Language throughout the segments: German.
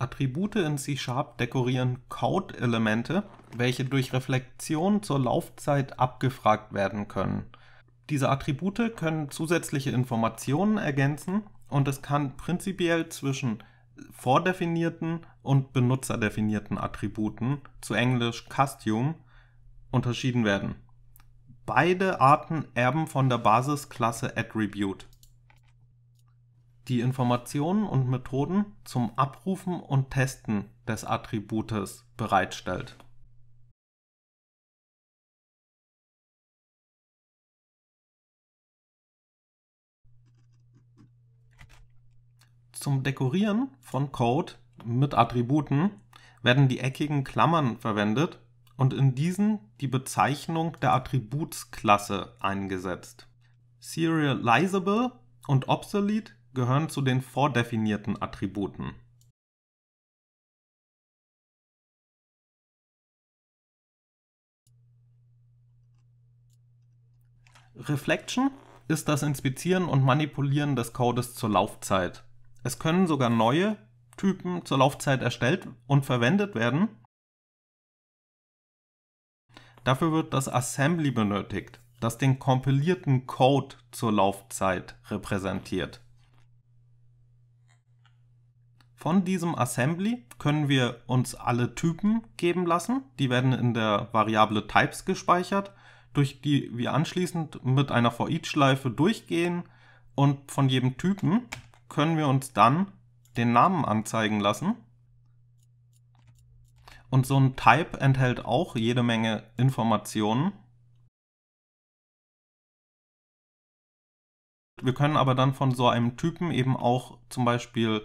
Attribute in C-Sharp dekorieren Code-Elemente, welche durch Reflexion zur Laufzeit abgefragt werden können. Diese Attribute können zusätzliche Informationen ergänzen und es kann prinzipiell zwischen vordefinierten und benutzerdefinierten Attributen, zu Englisch Custom, unterschieden werden. Beide Arten erben von der Basisklasse Attribute die Informationen und Methoden zum Abrufen und Testen des Attributes bereitstellt. Zum Dekorieren von Code mit Attributen werden die eckigen Klammern verwendet und in diesen die Bezeichnung der Attributsklasse eingesetzt. Serializable und Obsolete gehören zu den vordefinierten Attributen. Reflection ist das Inspizieren und Manipulieren des Codes zur Laufzeit. Es können sogar neue Typen zur Laufzeit erstellt und verwendet werden. Dafür wird das Assembly benötigt, das den kompilierten Code zur Laufzeit repräsentiert. Von diesem Assembly können wir uns alle Typen geben lassen. Die werden in der Variable Types gespeichert, durch die wir anschließend mit einer For Each-Schleife durchgehen. Und von jedem Typen können wir uns dann den Namen anzeigen lassen. Und so ein Type enthält auch jede Menge Informationen. Wir können aber dann von so einem Typen eben auch zum Beispiel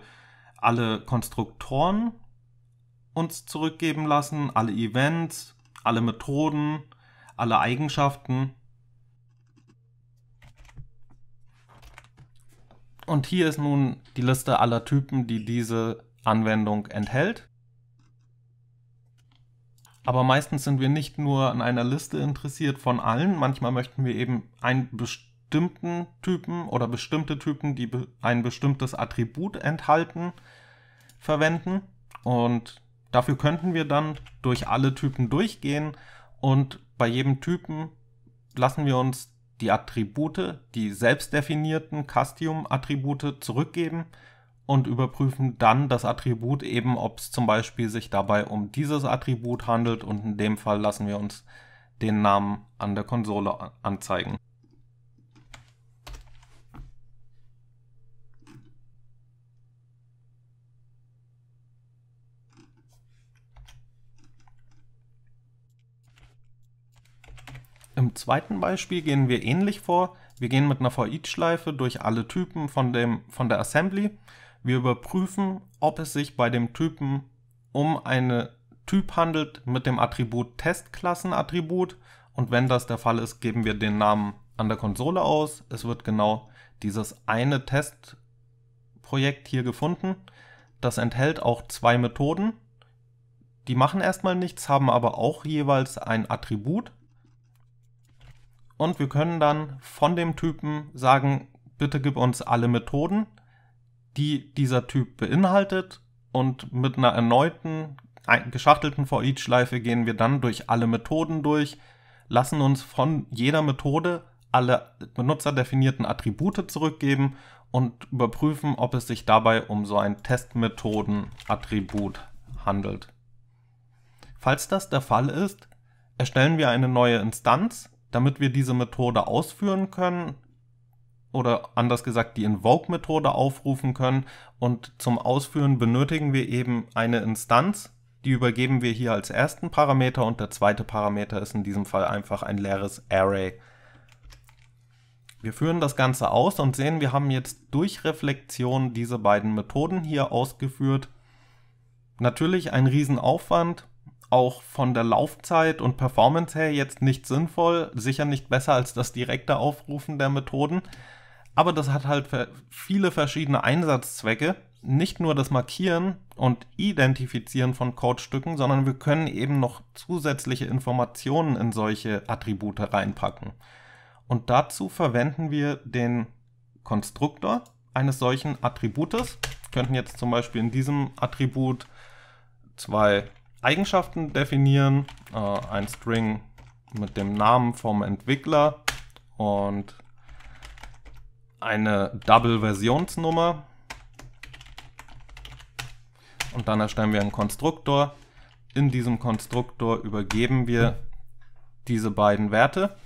alle Konstruktoren uns zurückgeben lassen, alle Events, alle Methoden, alle Eigenschaften. Und hier ist nun die Liste aller Typen, die diese Anwendung enthält. Aber meistens sind wir nicht nur an einer Liste interessiert von allen, manchmal möchten wir eben ein bestimmtes bestimmten Typen oder bestimmte Typen, die ein bestimmtes Attribut enthalten, verwenden. Und dafür könnten wir dann durch alle Typen durchgehen und bei jedem Typen lassen wir uns die Attribute, die selbst definierten Castium-Attribute zurückgeben und überprüfen dann das Attribut eben, ob es zum Beispiel sich dabei um dieses Attribut handelt und in dem Fall lassen wir uns den Namen an der Konsole anzeigen. zweiten Beispiel gehen wir ähnlich vor. Wir gehen mit einer For-Each-Schleife durch alle Typen von, dem, von der Assembly. Wir überprüfen, ob es sich bei dem Typen um einen Typ handelt mit dem Attribut Testklassenattribut. Und wenn das der Fall ist, geben wir den Namen an der Konsole aus. Es wird genau dieses eine Testprojekt hier gefunden. Das enthält auch zwei Methoden. Die machen erstmal nichts, haben aber auch jeweils ein Attribut und wir können dann von dem Typen sagen, bitte gib uns alle Methoden, die dieser Typ beinhaltet und mit einer erneuten, geschachtelten For Each-Schleife gehen wir dann durch alle Methoden durch, lassen uns von jeder Methode alle benutzerdefinierten Attribute zurückgeben und überprüfen, ob es sich dabei um so ein Testmethoden-Attribut handelt. Falls das der Fall ist, erstellen wir eine neue Instanz damit wir diese Methode ausführen können, oder anders gesagt die Invoke-Methode aufrufen können. Und zum Ausführen benötigen wir eben eine Instanz, die übergeben wir hier als ersten Parameter und der zweite Parameter ist in diesem Fall einfach ein leeres Array. Wir führen das Ganze aus und sehen, wir haben jetzt durch Reflexion diese beiden Methoden hier ausgeführt. Natürlich ein Riesenaufwand, auch von der Laufzeit und Performance her jetzt nicht sinnvoll, sicher nicht besser als das direkte Aufrufen der Methoden. Aber das hat halt viele verschiedene Einsatzzwecke. Nicht nur das Markieren und Identifizieren von Codestücken, sondern wir können eben noch zusätzliche Informationen in solche Attribute reinpacken. Und dazu verwenden wir den Konstruktor eines solchen Attributes. Wir könnten jetzt zum Beispiel in diesem Attribut zwei Eigenschaften definieren, äh, ein String mit dem Namen vom Entwickler und eine Double-Versionsnummer. Und dann erstellen wir einen Konstruktor. In diesem Konstruktor übergeben wir diese beiden Werte.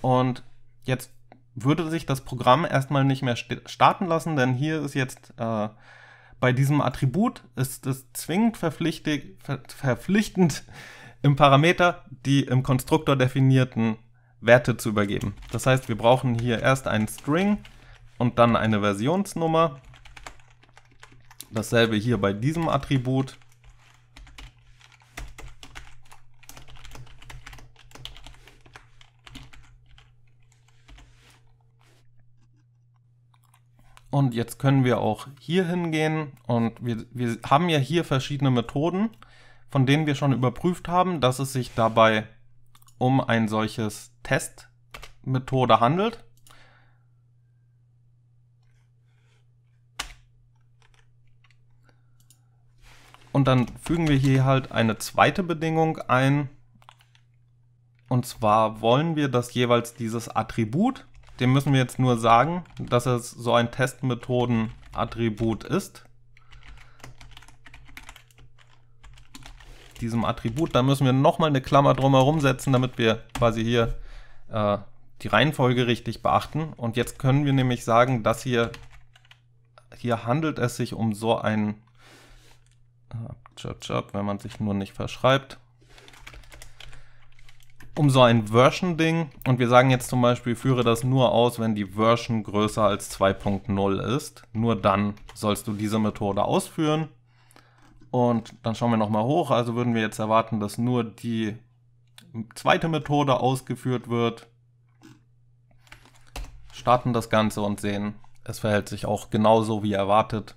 Und jetzt würde sich das Programm erstmal nicht mehr starten lassen, denn hier ist jetzt äh, bei diesem Attribut ist es zwingend verpflichtend, im Parameter die im Konstruktor definierten Werte zu übergeben. Das heißt, wir brauchen hier erst einen String und dann eine Versionsnummer. Dasselbe hier bei diesem Attribut. und jetzt können wir auch hier hingehen und wir, wir haben ja hier verschiedene Methoden, von denen wir schon überprüft haben, dass es sich dabei um ein solches Testmethode handelt. Und dann fügen wir hier halt eine zweite Bedingung ein. Und zwar wollen wir, dass jeweils dieses Attribut, dem müssen wir jetzt nur sagen, dass es so ein Testmethoden-Attribut ist. Diesem Attribut. Da müssen wir nochmal eine Klammer drumherum setzen, damit wir quasi hier äh, die Reihenfolge richtig beachten. Und jetzt können wir nämlich sagen, dass hier, hier handelt es sich um so ein, äh, wenn man sich nur nicht verschreibt, um so ein Version-Ding. Und wir sagen jetzt zum Beispiel, führe das nur aus, wenn die Version größer als 2.0 ist. Nur dann sollst du diese Methode ausführen. Und dann schauen wir nochmal hoch. Also würden wir jetzt erwarten, dass nur die zweite Methode ausgeführt wird. Starten das Ganze und sehen, es verhält sich auch genauso wie erwartet.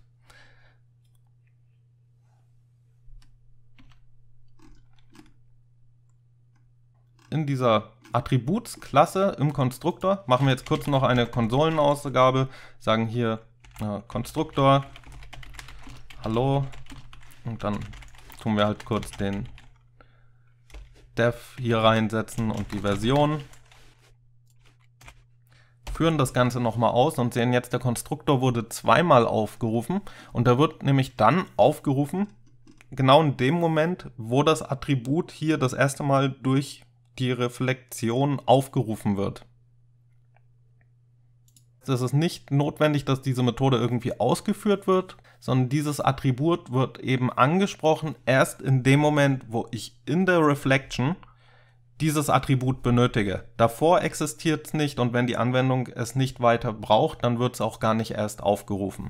in dieser Attributsklasse im Konstruktor. Machen wir jetzt kurz noch eine Konsolenausgabe. Sagen hier äh, Konstruktor, hallo. Und dann tun wir halt kurz den Dev hier reinsetzen und die Version. Führen das Ganze nochmal aus und sehen jetzt, der Konstruktor wurde zweimal aufgerufen. Und er wird nämlich dann aufgerufen, genau in dem Moment, wo das Attribut hier das erste Mal durch die Reflexion aufgerufen wird. Es ist nicht notwendig, dass diese Methode irgendwie ausgeführt wird, sondern dieses Attribut wird eben angesprochen erst in dem Moment, wo ich in der Reflection dieses Attribut benötige. Davor existiert es nicht und wenn die Anwendung es nicht weiter braucht, dann wird es auch gar nicht erst aufgerufen.